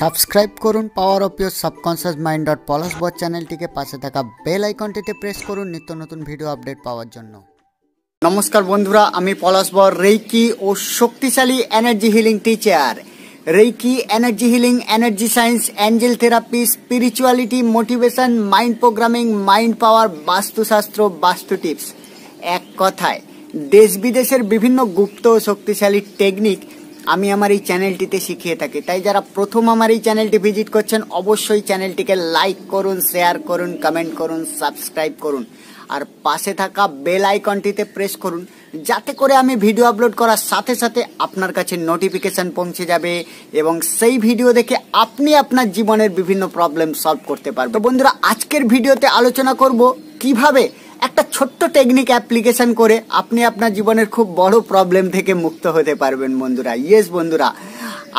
subscribe করুন power of your subconscious mind dot Palash Bor চ্যানেলটিকে পাশে থাকা বেল আইকনটিতে প্রেস করুন নিত্য নতুন ভিডিও আপডেট পাওয়ার জন্য নমস্কার বন্ধুরা আমি পলাশ বর রেইকি ও শক্তিশালী energy healing teacher reiki energy healing energy science angel therapy spirituality motivation mind programming mind power vastushastra vastu tips এক কথায় দেশ বিদেশের বিভিন্ন গুপ্ত ও শক্তিশালী টেকনিক আমি আমার এই চ্যানেলটিতে শিখিয়ে থাকি তাই যারা প্রথম আমার এই চ্যানেলটি ভিজিট করছেন অবশ্যই চ্যানেলটিকে লাইক করুন শেয়ার করুন কমেন্ট করুন সাবস্ক্রাইব করুন আর পাশে থাকা বেল আইকনটিতে প্রেস করুন যাতে করে আমি ভিডিও আপলোড করার সাথে সাথে আপনার কাছে নোটিফিকেশান পৌঁছে যাবে এবং সেই ভিডিও দেখে আপনি আপনার জীবনের বিভিন্ন প্রবলেম সলভ করতে পারবেন তো বন্ধুরা আজকের ভিডিওতে আলোচনা করব কিভাবে একটা ছোট্ট টেকনিক অ্যাপ্লিকেশন করে আপনি আপনার জীবনের খুব বড় প্রবলেম থেকে মুক্ত হতে পারবেন বন্ধুরা ইয়েস বন্ধুরা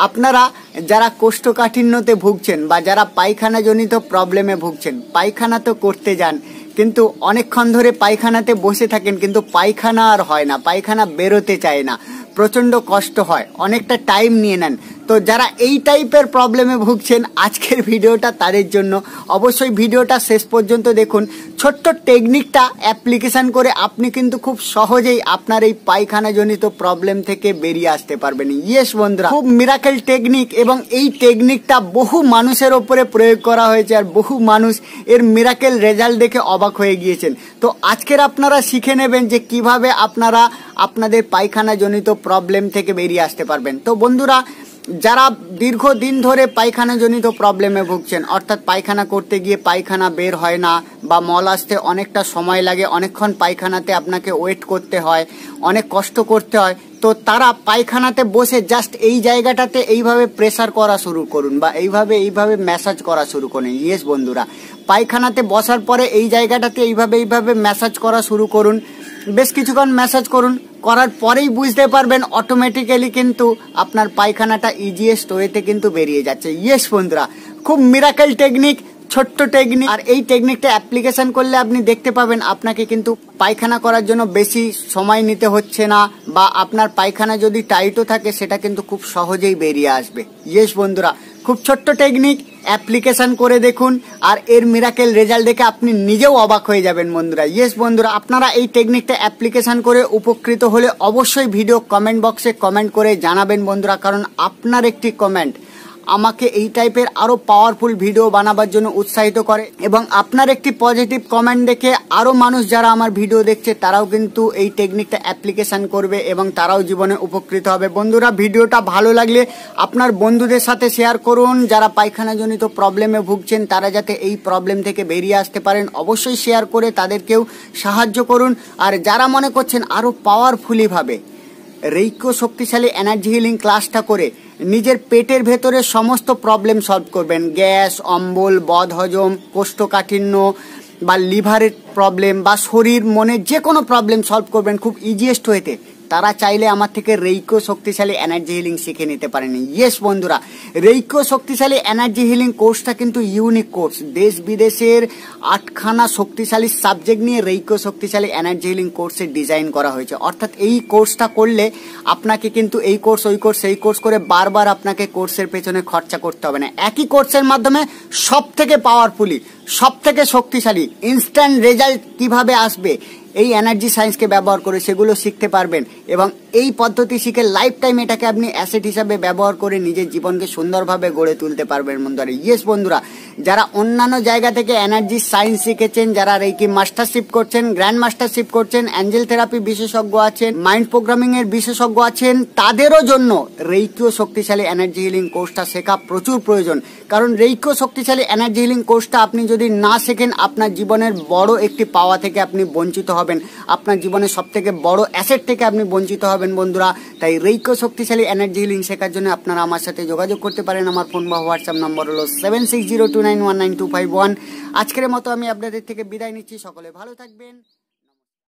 আপনারা যারা কোষ্ঠকাঠিন্যতে ভুগছেন বা যারা পায়খানাজনিত প্রবলেমে ভুগছেন পায়খানা তো করতে যান কিন্তু অনেকক্ষণ ধরে পায়খানাতে বসে থাকেন কিন্তু পায়খানা আর হয় না পায়খানা বেরোতে চায় না প্রচণ্ড কষ্ট হয় অনেকটা টাইম নিয়ে নেন তো যারা এই টাইপের প্রবলেমে ভুগছেন আজকের ভিডিওটা তাদের জন্য অবশ্যই ভিডিওটা শেষ পর্যন্ত দেখুন ছোট্ট টেকনিকটা অ্যাপ্লিকেশান করে আপনি কিন্তু খুব সহজেই আপনার এই পায়খানাজনিত প্রবলেম থেকে বেরিয়ে আসতে পারবেন ইয়েস বন্ধুরা খুব মিরাকেল টেকনিক এবং এই টেকনিকটা বহু মানুষের ওপরে প্রয়োগ করা হয়েছে আর বহু মানুষ এর মিরাকেল রেজাল্ট দেখে অবাক হয়ে গিয়েছেন তো আজকের আপনারা শিখে নেবেন যে কিভাবে আপনারা আপনাদের পায়খানাজনিত প্রবলেম থেকে বেরিয়ে আসতে পারবেন তো বন্ধুরা যারা দীর্ঘদিন ধরে পায়খানাজনিত প্রবলেমে ভুগছেন অর্থাৎ পায়খানা করতে গিয়ে পায়খানা বের হয় না বা মল আসতে অনেকটা সময় লাগে অনেকক্ষণ পায়খানাতে আপনাকে ওয়েট করতে হয় অনেক কষ্ট করতে হয় তো তারা পায়খানাতে বসে জাস্ট এই জায়গাটাতে এইভাবে প্রেসার করা শুরু করুন বা এইভাবে এইভাবে ম্যাসাজ করা শুরু করুন ইয়েস বন্ধুরা পায়খানাতে বসার পরে এই জায়গাটাতে এইভাবে এইভাবে ম্যাসাজ করা শুরু করুন বেশ কিছুক্ষণ ম্যাসাজ করুন করার পরেই বুঝতে পারবেন অটোমেটিক্যালি কিন্তু আপনার পায়খানাটা ইজিয়েস্ট ওয়েতে কিন্তু বেরিয়ে যাচ্ছে ইয়েস বন্ধুরা খুব মিরাকেল টেকনিক ছোট্ট টেকনিক আর এই টেকনিকটা অ্যাপ্লিকেশন করলে আপনি দেখতে পাবেন আপনাকে কিন্তু পায়খানা করার জন্য বেশি সময় নিতে হচ্ছে না বা আপনার পায়খানা যদি টাইটও থাকে সেটা কিন্তু খুব সহজেই বেরিয়ে আসবে ইয়েস বন্ধুরা খুব ছোট্ট টেকনিক অ্যাপ্লিকেশান করে দেখুন আর এর মিরাকেল রেজাল্ট দেখে আপনি নিজেও অবাক হয়ে যাবেন বন্ধুরা ইয়েস বন্ধুরা আপনারা এই টেকনিকটা অ্যাপ্লিকেশান করে উপকৃত হলে অবশ্যই ভিডিও কমেন্ট বক্সে কমেন্ট করে জানাবেন বন্ধুরা কারণ আপনার একটি কমেন্ট আমাকে এই টাইপের আরও পাওয়ারফুল ভিডিও বানাবার জন্য উৎসাহিত করে এবং আপনার একটি পজিটিভ কমেন্ট দেখে আরও মানুষ যারা আমার ভিডিও দেখছে তারাও কিন্তু এই টেকনিকটা অ্যাপ্লিকেশন করবে এবং তারাও জীবনে উপকৃত হবে বন্ধুরা ভিডিওটা ভালো লাগলে আপনার বন্ধুদের সাথে শেয়ার করুন যারা পায়খানাজনিত প্রবলেমে ভুগছেন তারা যাতে এই প্রবলেম থেকে বেরিয়ে আসতে পারেন অবশ্যই শেয়ার করে তাদেরকেও সাহায্য করুন আর যারা মনে করছেন আরও পাওয়ারফুলিভাবে রৈক্য শক্তিশালী এনার্জি হিলিং ক্লাসটা করে নিজের পেটের ভেতরে সমস্ত প্রবলেম সলভ করবেন গ্যাস অম্বল বদহজম কোষ্ঠকাঠিন্য বা লিভারের প্রবলেম বা শরীর মনে যে কোনো প্রবলেম সলভ করবেন খুব ইজিয়েস্ট হয়েতে তারা চাইলে আমার থেকে রেইকো শক্তিশালী এনার্জি হিলিং শিখে নিতে পারেনি ইয়েস বন্ধুরা রেইকো শক্তিশালী এনার্জি হিলিং কোর্সটা কিন্তু ইউনিক কোর্স দেশ বিদেশের আটখানা শক্তিশালী সাবজেক্ট নিয়ে রেইকো শক্তিশালী এনার্জি হিলিং কোর্সে ডিজাইন করা হয়েছে অর্থাৎ এই কোর্সটা করলে আপনাকে কিন্তু এই কোর্স ওই কোর্স এই কোর্স করে বারবার আপনাকে কোর্সের পেছনে খরচা করতে হবে না একই কোর্সের মাধ্যমে সব থেকে পাওয়ারফুলি সব থেকে শক্তিশালী ইনস্ট্যান্ট রেজাল্ট কিভাবে আসবে এই এনার্জি সায়েন্সকে ব্যবহার করে সেগুলো শিখতে পারবেন এবং এই পদ্ধতি শিখে লাইফ টাইম এটাকে আপনি অ্যাসেট হিসাবে ব্যবহার করে নিজের জীবনকে সুন্দরভাবে গড়ে তুলতে পারবেন বন্ধুরা ইয়েস বন্ধুরা যারা অন্যান্য জায়গা থেকে এনার্জি সায়েন্স শিখেছেন যারা রেকি মাস্টারশিপ করছেন গ্র্যান্ড মাস্টারশিপ করছেন অ্যাঞ্জেল থেরাপি বিশেষজ্ঞ আছেন মাইন্ড প্রোগ্রামিং এর বিশেষজ্ঞ আছেন তাদেরও জন্য রেইকিও শক্তিশালী এনার্জি হিলিং কোর্সটা শেখা প্রচুর প্রয়োজন কারণ রেইকিও শক্তিশালী এনার্জি হিলিং কোর্সটা আপনি যদি যদি না শেখেন আপনার জীবনের বড় একটি পাওয়া থেকে আপনি বঞ্চিত হবেন আপনার জীবনের সব থেকে বড় অ্যাসেট থেকে আপনি বঞ্চিত হবেন বন্ধুরা তাই রৈক্য শক্তিশালী এনার্জি হিলিং শেখার জন্য আপনারা আমার সাথে যোগাযোগ করতে পারেন আমার ফোন বা হোয়াটসঅ্যাপ নম্বর হলো seven six zero two nine one nine two five one আজকের মতো আমি আপনাদের থেকে বিদায় নিচ্ছি সকলে ভালো থাকবেন